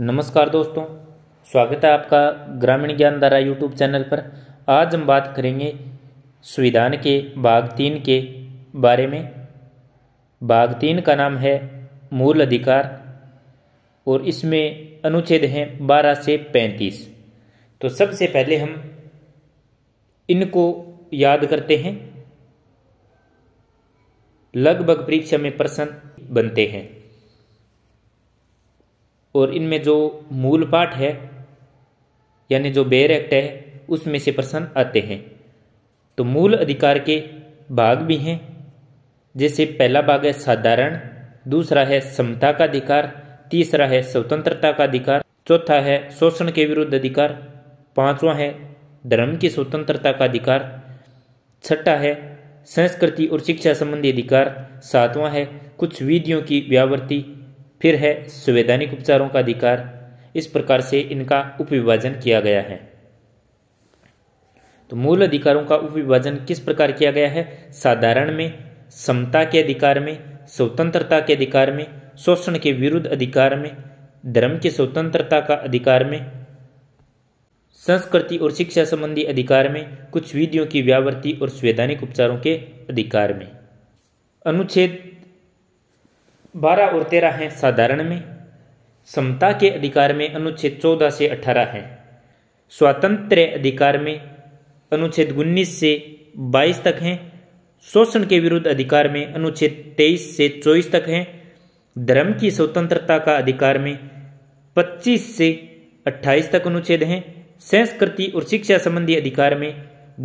नमस्कार दोस्तों स्वागत है आपका ग्रामीण ज्ञान धारा यूट्यूब चैनल पर आज हम बात करेंगे संविधान के भाग तीन के बारे में भाग तीन का नाम है मूल अधिकार और इसमें अनुच्छेद हैं बारह से पैंतीस तो सबसे पहले हम इनको याद करते हैं लगभग परीक्षा में प्रश्न बनते हैं और इनमें जो मूल पाठ है यानी जो बेर एक्ट है उसमें से प्रश्न आते हैं तो मूल अधिकार के भाग भी हैं जैसे पहला भाग है साधारण दूसरा है समता का अधिकार तीसरा है स्वतंत्रता का अधिकार चौथा है शोषण के विरुद्ध अधिकार पांचवा है धर्म की स्वतंत्रता का अधिकार छठा है संस्कृति और शिक्षा संबंधी अधिकार सातवां है कुछ विधियों की व्यावर्ती फिर है संवैधानिक उपचारों का अधिकार इस प्रकार से इनका उपविभाजन किया गया है तो मूल अधिकारों का उपविभाजन किस प्रकार किया गया है साधारण में समता के अधिकार में स्वतंत्रता के अधिकार में शोषण के विरुद्ध अधिकार में धर्म की स्वतंत्रता का अधिकार में संस्कृति और शिक्षा संबंधी अधिकार में कुछ विधियों की व्यावर्ति और संवैधानिक उपचारों के अधिकार में अनुच्छेद बारह और तेरह हैं साधारण में समता के अधिकार में अनुच्छेद चौदह से अठारह हैं स्वातंत्र अधिकार में अनुच्छेद उन्नीस से बाईस तक हैं शोषण के विरुद्ध अधिकार में अनुच्छेद तेईस से चौबीस तक हैं धर्म की स्वतंत्रता का अधिकार में पच्चीस से अट्ठाईस तक अनुच्छेद हैं संस्कृति और शिक्षा संबंधी अधिकार में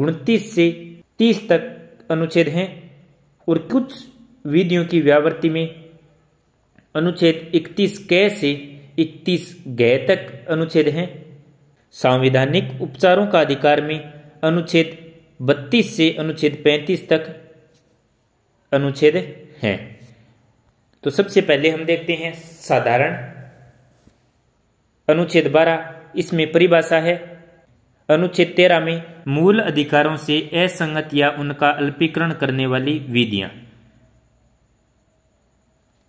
उनतीस से तीस तक अनुच्छेद हैं और कुछ विधियों की व्यावृत्ति में अनुच्छेद 31 के से 31 गय तक अनुच्छेद हैं संवैधानिक उपचारों का अधिकार में अनुच्छेद 32 से अनुच्छेद 35 तक अनुच्छेद हैं तो सबसे पहले हम देखते हैं साधारण अनुच्छेद 12 इसमें परिभाषा है अनुच्छेद 13 में मूल अधिकारों से असंगत या उनका अल्पीकरण करने वाली विधियां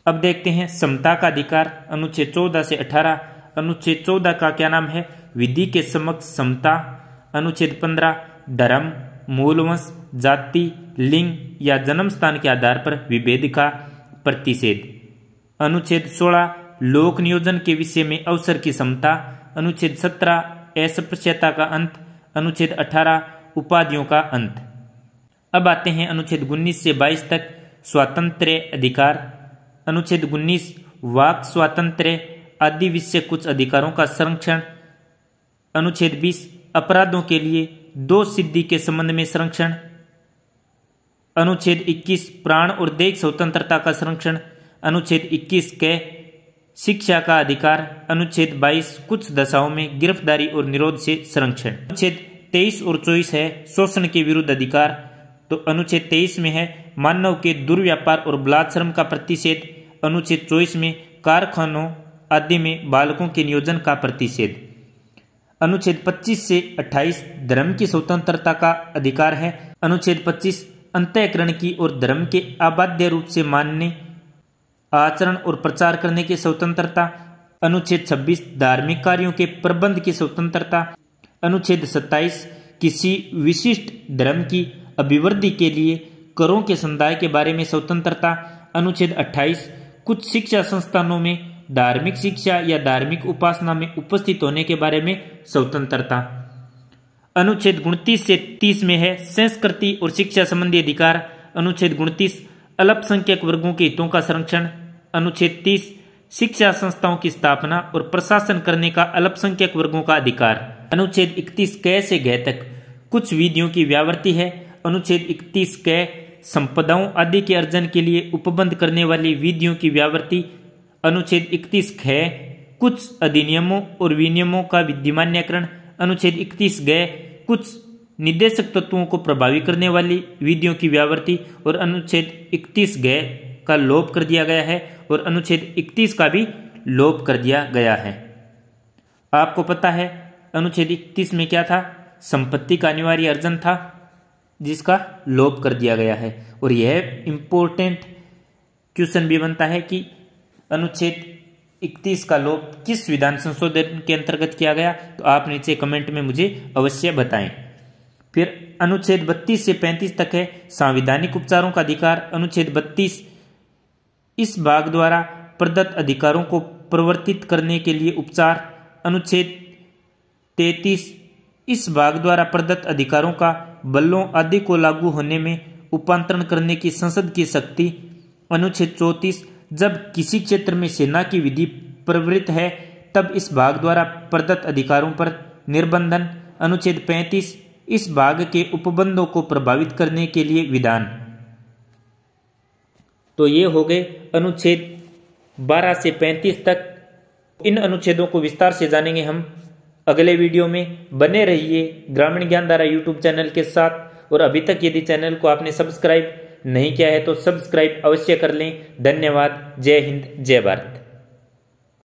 अब देखते हैं समता का अधिकार अनुच्छेद चौदह से अठारह अनुच्छेद चौदह का क्या नाम है विधि के समक्ष समता अनुच्छेद पंद्रह धर्म मूलवंश जाति लिंग या जन्म स्थान के आधार पर विभेद का प्रतिषेध अनुच्छेद सोलह लोक नियोजन के विषय में अवसर की समता अनुच्छेद सत्रह अस्पृश्यता का अंत अनुच्छेद अठारह उपाधियों का अंत अब आते हैं अनुच्छेद उन्नीस से बाईस तक स्वातंत्र अधिकार अनुच्छेद उन्नीस वाक स्वातंत्र आदि विषय कुछ अधिकारों का संरक्षण अनुच्छेद बीस अपराधों के लिए दो सिद्धि के संबंध में संरक्षण अनुच्छेद 21 प्राण और देख स्वतंत्रता का संरक्षण अनुच्छेद 21 के शिक्षा का अधिकार अनुच्छेद 22 कुछ दशाओं में गिरफ्तारी और निरोध से संरक्षण अनुच्छेद 23 और 24 है शोषण के विरुद्ध अधिकार तो अनुच्छेद तेईस में है मानव के दुर्व्यापार और बलात्श्रम का प्रतिषेध अनुच्छेद चौबीस में कारखानों आदि में बालकों के नियोजन का प्रतिषेध अनुच्छेद 25 से 28 धर्म की स्वतंत्रता का अधिकार है अनुच्छेद 25 अंत्यकरण की और धर्म के अबाध्य रूप से मानने आचरण और प्रचार करने की स्वतंत्रता अनुच्छेद 26 धार्मिक कार्यों के प्रबंध की स्वतंत्रता अनुच्छेद 27 किसी विशिष्ट धर्म की अभिवृद्धि के लिए करों के संदाय के बारे में स्वतंत्रता अनुच्छेद 28 कुछ शिक्षा संस्थानों में धार्मिक शिक्षा या धार्मिक उपासना में उपस्थित होने के बारे में स्वतंत्रता अनुच्छेद उनतीस से तीस में है संस्कृति और शिक्षा संबंधी अधिकार अनुच्छेद उनतीस अल्पसंख्यक वर्गों के हितों का संरक्षण अनुच्छेद तीस शिक्षा संस्थाओं की स्थापना और प्रशासन करने का अल्पसंख्यक वर्गों का अधिकार अनुच्छेद इकतीस कैसे गए तक कुछ विधियों की व्यावृत्ति है अनुच्छेद 31 के संपदाओं आदि के अर्जन के लिए उपबंध करने वाली विधियों की व्यावृत्ति अनुच्छेद 31 के कुछ अधिनियमों और विनियमों का विधिमान्यकरण अनुच्छेद 31 गए कुछ निदेशक तत्वों को प्रभावी करने वाली विधियों की व्यावृत्ति और अनुच्छेद 31 गए का लोप कर दिया गया है और अनुच्छेद 31 का भी लोप कर दिया गया है आपको पता है अनुच्छेद 31 में क्या था संपत्ति का अनिवार्य अर्जन था जिसका लोप कर दिया गया है और यह इंपोर्टेंट क्वेश्चन भी बनता है कि अनुच्छेद 31 का लोप किस विधान संशोधन के अंतर्गत किया गया तो आप नीचे कमेंट में मुझे अवश्य बताएं फिर अनुच्छेद 32 से 35 तक है संविधानिक उपचारों का अधिकार अनुच्छेद 32 इस भाग द्वारा प्रदत्त अधिकारों को प्रवर्तित करने के लिए उपचार अनुच्छेद 33 इस भाग द्वारा प्रदत्त अधिकारों का बलों आदि को लागू होने में रूपांतरण करने की संसद की शक्ति अनुच्छेद चौंतीस जब किसी क्षेत्र में सेना की विधि प्रवृत्त है तब इस भाग द्वारा प्रदत्त अधिकारों पर निर्बंधन अनुच्छेद पैंतीस इस भाग के उपबंधों को प्रभावित करने के लिए विधान तो ये हो गए अनुच्छेद 12 से 35 तक इन अनुच्छेदों को विस्तार से जानेंगे हम अगले वीडियो में बने रहिए ग्रामीण ज्ञान धारा यूट्यूब चैनल के साथ और अभी तक यदि चैनल को आपने सब्सक्राइब नहीं किया है तो सब्सक्राइब अवश्य कर लें धन्यवाद जय हिंद जय भारत